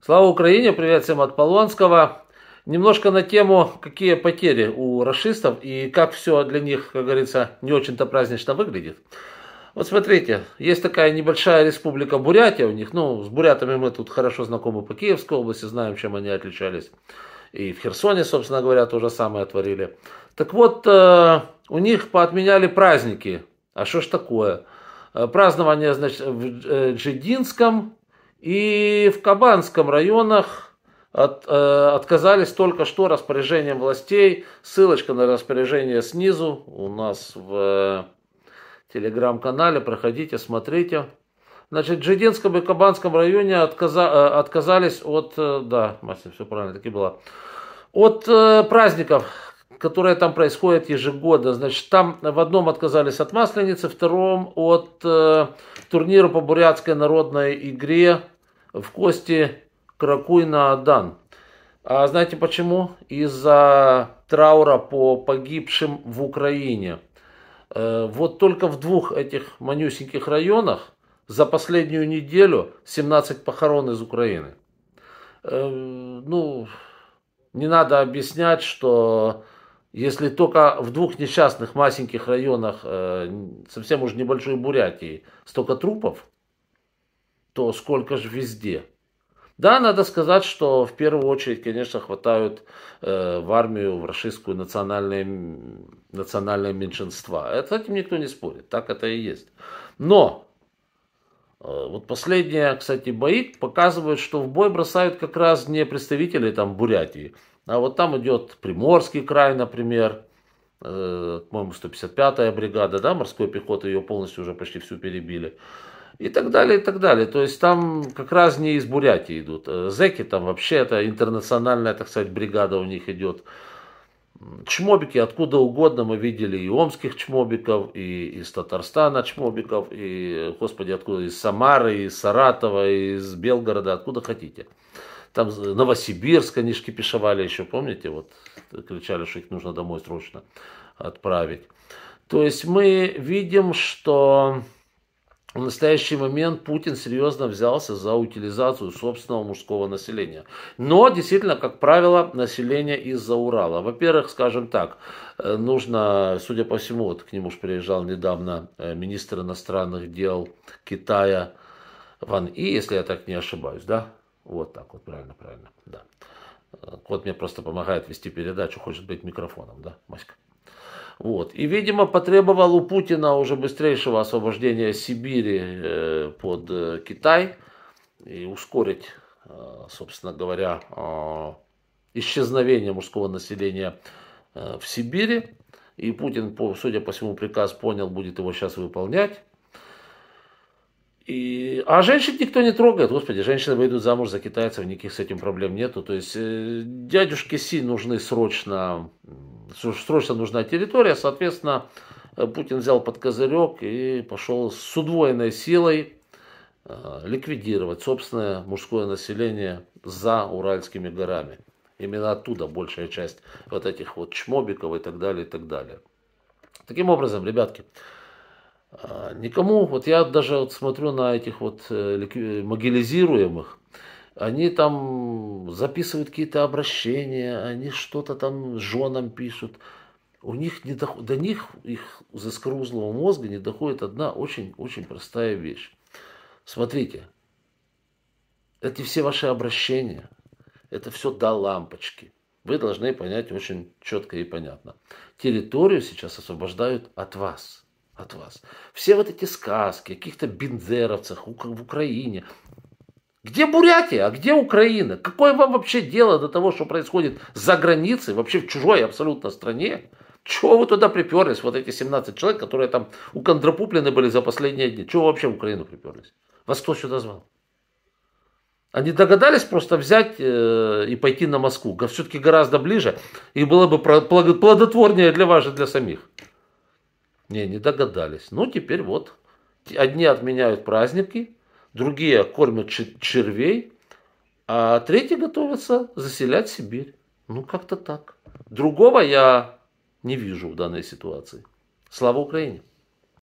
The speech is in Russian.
Слава Украине, привет всем от Полонского. Немножко на тему, какие потери у расистов и как все для них, как говорится, не очень-то празднично выглядит. Вот смотрите, есть такая небольшая республика Бурятия у них. Ну, с бурятами мы тут хорошо знакомы по Киевской области, знаем, чем они отличались. И в Херсоне, собственно говоря, то же самое творили. Так вот, э, у них поотменяли праздники. А что ж такое? Э, празднование, значит, в э, Джидинском, и в Кабанском районах от, э, отказались только что распоряжением властей. Ссылочка на распоряжение снизу у нас в э, телеграм-канале. Проходите, смотрите. Значит, в Жидинском и Кабанском районе отказа, э, отказались от... Э, да, Мастер, все правильно, таки было. От э, праздников которая там происходит ежегодно. Значит, там в одном отказались от Масленицы, втором от э, турнира по бурятской народной игре в кости Кракуй Адан. А знаете почему? Из-за траура по погибшим в Украине. Э, вот только в двух этих манюсеньких районах за последнюю неделю 17 похорон из Украины. Э, ну, не надо объяснять, что если только в двух несчастных маленьких районах, э, совсем уж небольшой Бурятии, столько трупов, то сколько же везде. Да, надо сказать, что в первую очередь, конечно, хватают э, в армию, в российскую национальное, национальное меньшинство. Это, с этим никто не спорит, так это и есть. Но Э, вот последние, кстати, бои показывают, что в бой бросают как раз не представители там Бурятии, а вот там идет Приморский край, например, э, по-моему, 155-я бригада, да, морской пехоты, ее полностью уже почти всю перебили. И так далее, и так далее. То есть там как раз не из Бурятии идут. Э, Зеки там вообще это интернациональная, так сказать, бригада у них идет чмобики откуда угодно мы видели и омских чмобиков, и из Татарстана чмобиков, и, господи, откуда, из Самары, из Саратова, из Белгорода, откуда хотите. Там Новосибирск книжки шкипишевали еще, помните, вот кричали, что их нужно домой срочно отправить. То есть мы видим, что в настоящий момент Путин серьезно взялся за утилизацию собственного мужского населения. Но, действительно, как правило, население из-за Урала. Во-первых, скажем так, э, нужно, судя по всему, вот к нему же приезжал недавно э, министр иностранных дел Китая Ван И, если я так не ошибаюсь, да? Вот так вот, правильно, правильно, да. Кот э, мне просто помогает вести передачу, хочет быть микрофоном, да, Маська? Вот. И, видимо, потребовал у Путина уже быстрейшего освобождения Сибири э, под э, Китай и ускорить, э, собственно говоря, э, исчезновение мужского населения э, в Сибири. И Путин, по, судя по всему, приказ понял, будет его сейчас выполнять. И... А женщин никто не трогает, господи, женщины выйдут замуж за китайцев, никаких с этим проблем нету. То есть э, дядюшке Си нужны срочно срочно нужна территория, соответственно, э, Путин взял под козырек и пошел с удвоенной силой э, ликвидировать собственное мужское население за Уральскими горами. Именно оттуда большая часть вот этих вот чмобиков и так далее, и так далее. Таким образом, ребятки, э, никому, вот я даже вот смотрю на этих вот могилизируемых, они там записывают какие-то обращения, они что-то там женам пишут. У них не доход... до них, их из заскорузлого мозга не доходит одна очень-очень простая вещь. Смотрите, эти все ваши обращения, это все до лампочки. Вы должны понять очень четко и понятно. Территорию сейчас освобождают от вас. От вас. Все вот эти сказки о каких-то бендеровцах в Украине, где Бурятия, а где Украина? Какое вам вообще дело до того, что происходит за границей, вообще в чужой абсолютно стране? Чего вы туда приперлись, вот эти 17 человек, которые там у уконтропуплены были за последние дни? Чего вообще в Украину приперлись? Вас кто сюда звал? Они догадались просто взять э, и пойти на Москву. Все-таки гораздо ближе. И было бы плодотворнее для вас же, для самих. Не, не догадались. Ну, теперь вот. Одни отменяют праздники, другие кормят червей, а третьи готовятся заселять Сибирь. Ну, как-то так. Другого я не вижу в данной ситуации. Слава Украине!